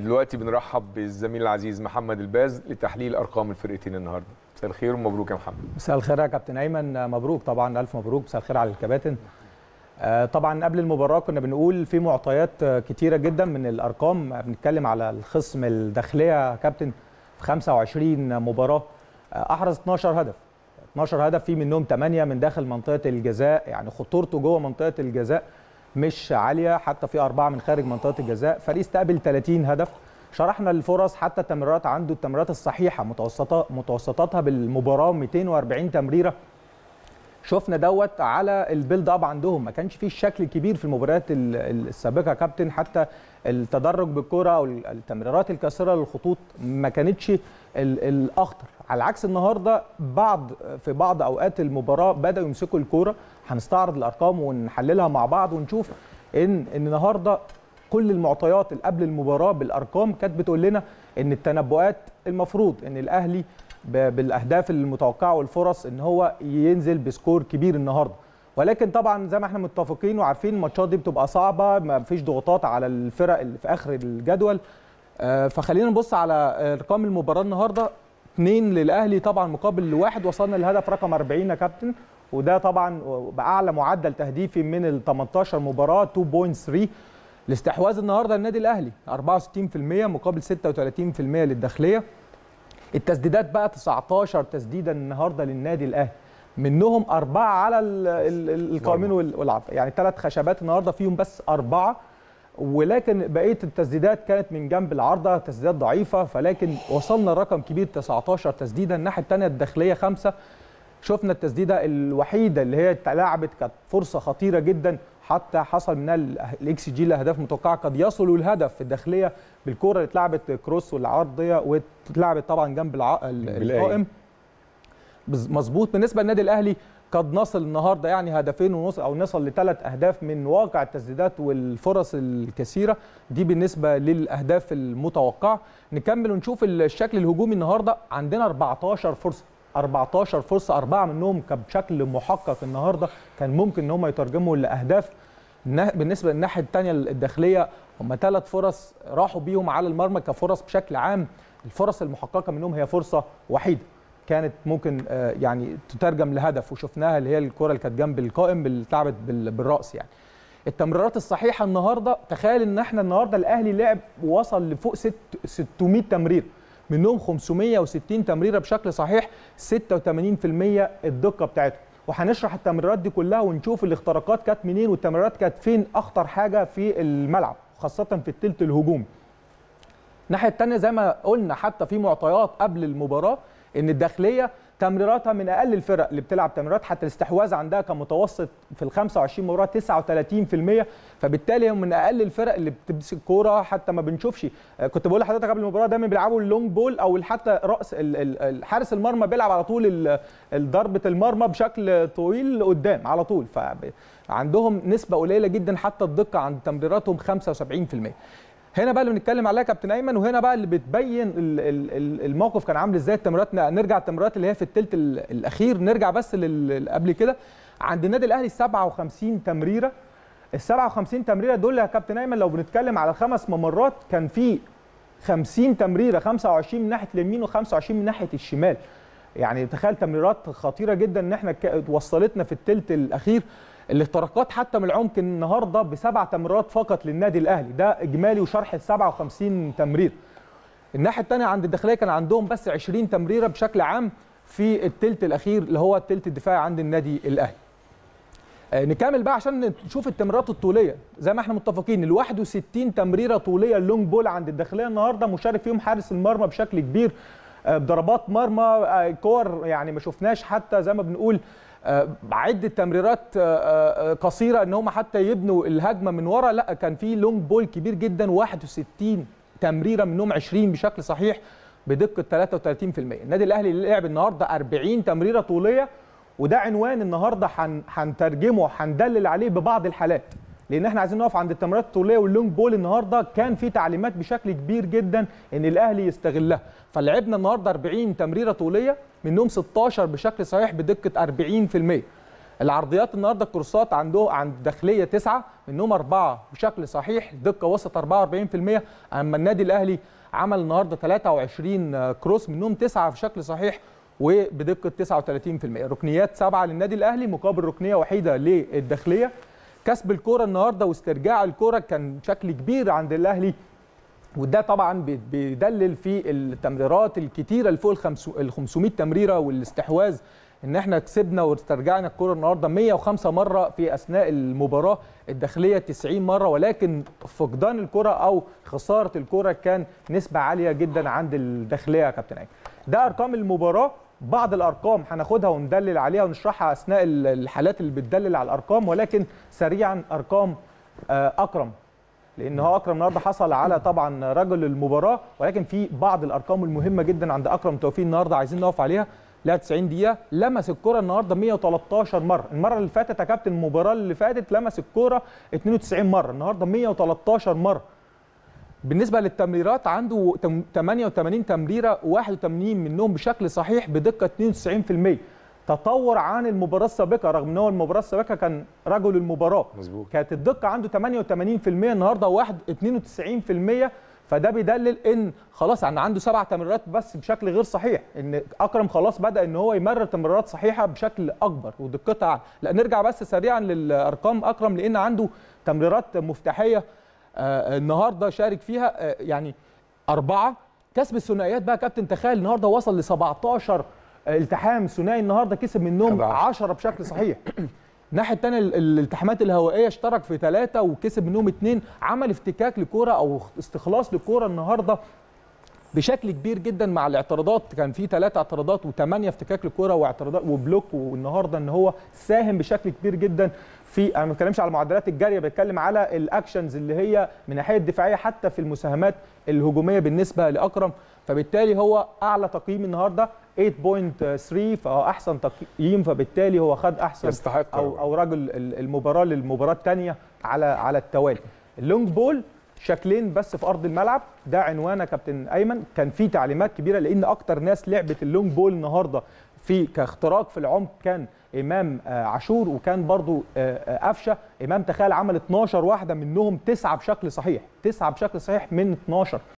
دلوقتي بنرحب بالزميل العزيز محمد الباز لتحليل ارقام الفرقتين النهارده مساء الخير ومبروك يا محمد مساء الخير يا كابتن ايمن مبروك طبعا الف مبروك مساء الخير على الكباتن آه، طبعا قبل المباراه كنا بنقول في معطيات آه، كتيره جدا من الارقام بنتكلم على الخصم الداخليه كابتن في 25 مباراه آه، احرز 12 هدف 12 هدف في منهم 8 من داخل منطقه الجزاء يعني خطورته جوه منطقه الجزاء مش عاليه حتى في اربعه من خارج منطقه الجزاء فريق استقبل 30 هدف شرحنا الفرص حتى التمريرات عنده التمريرات الصحيحه متوسطه متوسطاتها بالمباراه 240 تمريره شفنا دوت على البيلد اب عندهم ما كانش فيه الشكل الكبير في المباريات السابقه كابتن حتى التدرج بالكره او التمريرات الكثيره للخطوط ما كانتش الاخطر على عكس النهارده بعض في بعض اوقات المباراه بداوا يمسكوا الكوره هنستعرض الارقام ونحللها مع بعض ونشوف ان النهارده كل المعطيات اللي قبل المباراه بالارقام كانت بتقول لنا ان التنبؤات المفروض ان الاهلي بالاهداف المتوقعه والفرص ان هو ينزل بسكور كبير النهارده ولكن طبعا زي ما احنا متفقين وعارفين الماتشات دي بتبقى صعبه ما فيش ضغوطات على الفرق اللي في اخر الجدول آه، فخلينا نبص على ارقام المباراه النهارده 2 للاهلي طبعا مقابل لواحد وصلنا للهدف رقم 40 يا كابتن وده طبعا باعلى معدل تهديفي من ال 18 مباراه 2.3 الاستحواذ النهارده للنادي الاهلي 64% مقابل 36% للداخليه التسديدات بقى 19 تسديده النهارده للنادي الاهلي منهم أربعة على القائمين والعرض يعني ثلاث خشبات النهارده فيهم بس أربعة ولكن بقيه التسديدات كانت من جنب العارضه تسديدات ضعيفه فلكن وصلنا لرقم كبير 19 تسديده الناحيه الثانيه الداخليه خمسه شفنا التسديده الوحيده اللي هي اتلعبت كانت فرصه خطيره جدا حتى حصل منها الاكس جي لاهداف متوقعه قد يصلوا الهدف في الداخليه بالكوره اللي اتلعبت كروس والعرضيه واتلعبت طبعا جنب القائم مظبوط بالنسبه للنادي الاهلي قد نصل النهارده يعني هدفين ونص او نصل لثلاث اهداف من واقع التسديدات والفرص الكثيره دي بالنسبه للاهداف المتوقعه نكمل ونشوف الشكل الهجومي النهارده عندنا 14 فرصه 14 فرصه اربعه منهم كان بشكل محقق النهارده كان ممكن ان هم يترجموا لاهداف بالنسبه للناحيه الثانيه الداخليه هم ثلاث فرص راحوا بيهم على المرمى كفرص بشكل عام الفرص المحققه منهم هي فرصه وحيده كانت ممكن آه، يعني تترجم لهدف وشفناها اللي هي الكره اللي كانت جنب القائم اللي اتلعبت بالراس يعني التمريرات الصحيحه النهارده تخيل ان احنا النهارده الاهلي لعب وصل لفوق 600 تمرير منهم 560 تمريره بشكل صحيح 86% الدقه بتاعتهم وهنشرح التمريرات دي كلها ونشوف الاختراقات كانت منين والتمريرات كانت فين اخطر حاجه في الملعب خاصه في الثلث الهجومي الناحيه الثانيه زي ما قلنا حتى في معطيات قبل المباراه ان الداخليه تمريراتها من اقل الفرق اللي بتلعب تمريرات حتى الاستحواذ عندها كمتوسط في ال 25 مباراه 39% فبالتالي هم من اقل الفرق اللي بتمسك كوره حتى ما بنشوفش آه، كنت بقول لحضرتك قبل المباراه دايما بيلعبوا اللونج بول او حتى راس حارس المرمى بيلعب على طول ضربه المرمى بشكل طويل قدام على طول فعندهم نسبه قليله جدا حتى الدقه عند تمريراتهم 75% هنا بقى اللي بنتكلم عليها كابتن ايمن وهنا بقى اللي بتبين الموقف كان عامل ازاي التمريرات نرجع التمريرات اللي هي في الثلث الاخير نرجع بس قبل كده عند النادي الاهلي 57 تمريره ال 57 تمريره دول يا كابتن ايمن لو بنتكلم على خمس ممرات كان في 50 تمريره 25 من ناحيه اليمين و25 من ناحيه الشمال يعني تخيل تمريرات خطيره جدا ان احنا وصلتنا في الثلث الاخير الاختراقات حتى من العمق النهارده بسبع تمريرات فقط للنادي الاهلي ده اجمالي وشرح ال 57 تمرير الناحيه الثانيه عند الداخليه كان عندهم بس 20 تمريره بشكل عام في الثلث الاخير اللي هو الثلث الدفاعي عند النادي الاهلي آه، نكمل بقى عشان نشوف التمريرات الطوليه زي ما احنا متفقين ال 61 تمريره طوليه لونج بول عند الداخليه النهارده مشارك فيهم حارس المرمى بشكل كبير آه، بضربات مرمى آه، كور يعني ما شفناش حتى زي ما بنقول آه، عدة تمريرات قصيرة ان هم حتى يبنوا الهجمة من ورا لا كان في لونج بول كبير جدا 61 تمريرة منهم 20 بشكل صحيح بدقة 33% النادي الاهلي لعب النهارده 40 تمريرة طولية وده عنوان النهارده هنترجمه هندلل عليه ببعض الحالات لان احنا عايزين نقف عند التمريرات الطوليه واللونج بول النهارده كان في تعليمات بشكل كبير جدا ان الاهلي يستغلها فلعبنا النهارده 40 تمريره طوليه منهم 16 بشكل صحيح بدقه 40% العرضيات النهارده الكورسات عنده عند داخليه تسعه منهم اربعه بشكل صحيح دقه وسط 44% اما النادي الاهلي عمل النهارده 23 كروس منهم تسعه بشكل صحيح وبدقه 39% ركنيات سبعه للنادي الاهلي مقابل ركنيه وحيده للداخليه كسب الكوره النهارده واسترجاع الكوره كان شكل كبير عند الاهلي وده طبعا بيدلل في التمريرات الكتيره اللي فوق ال 500 تمريره والاستحواذ ان احنا كسبنا واسترجعنا الكره النهارده 105 مره في اثناء المباراه الداخليه 90 مره ولكن فقدان الكره او خساره الكره كان نسبه عاليه جدا عند الداخليه يا كابتن ايمن ده ارقام المباراه بعض الارقام هناخدها وندلل عليها ونشرحها اثناء الحالات اللي بتدلل على الارقام ولكن سريعا ارقام آه، اكرم لان هو اكرم النهارده حصل على طبعا رجل المباراه ولكن في بعض الارقام المهمه جدا عند اكرم توفيق النهارده عايزين نقف عليها لها 90 دقيقه لمس الكره النهارده 113 مره المره اللي فاتت يا كابتن المباراه اللي فاتت لمس الكره 92 مره النهارده 113 مره بالنسبه للتمريرات عنده 88 تمريره 81 منهم بشكل صحيح بدقه 92% تطور عن المباراه السابقه رغم ان هو المباراه السابقه كان رجل المباراه مزبوط. كانت الدقه عنده 88% النهارده واحد 92% فده بيدلل ان خلاص يعني عنده سبع تمريرات بس بشكل غير صحيح ان اكرم خلاص بدا ان هو يمرر تمريرات صحيحه بشكل اكبر ودقتها اعلى لا نرجع بس سريعا للارقام اكرم لان عنده تمريرات مفتاحيه آه، آه، النهارده شارك فيها آه، يعني اربعه كسب الثنائيات بقى كابتن تخيل النهارده وصل ل 17 التحام ثنائي النهارده كسب منهم 10 بشكل صحيح الناحيه الثانيه الالتحامات الهوائيه اشترك في ثلاثه وكسب منهم اثنين عمل افتكاك لكوره او استخلاص لكوره النهارده بشكل كبير جدا مع الاعتراضات كان في ثلاثة اعتراضات وثمانيه افتكاك للكره واعتراضات وبلوك والنهارده ان هو ساهم بشكل كبير جدا في انا ما بتكلمش على معدلات الجاريه بتكلم على الاكشنز اللي هي من الناحيه الدفاعيه حتى في المساهمات الهجوميه بالنسبه لاكرم فبالتالي هو اعلى تقييم النهارده 8.3 فهو احسن تقييم فبالتالي هو خد احسن يستحق او او رجل المباراه للمباراه الثانيه على على التوالي اللونج بول شكلين بس في ارض الملعب ده عنوان يا كابتن ايمن كان في تعليمات كبيره لان اكتر ناس لعبت اللونج بول النهارده في كاختراق في العمق كان امام آه، عاشور وكان برضو آه، آه، قفشه امام تخيل عمل 12 واحده منهم تسعه بشكل صحيح تسعه بشكل صحيح من 12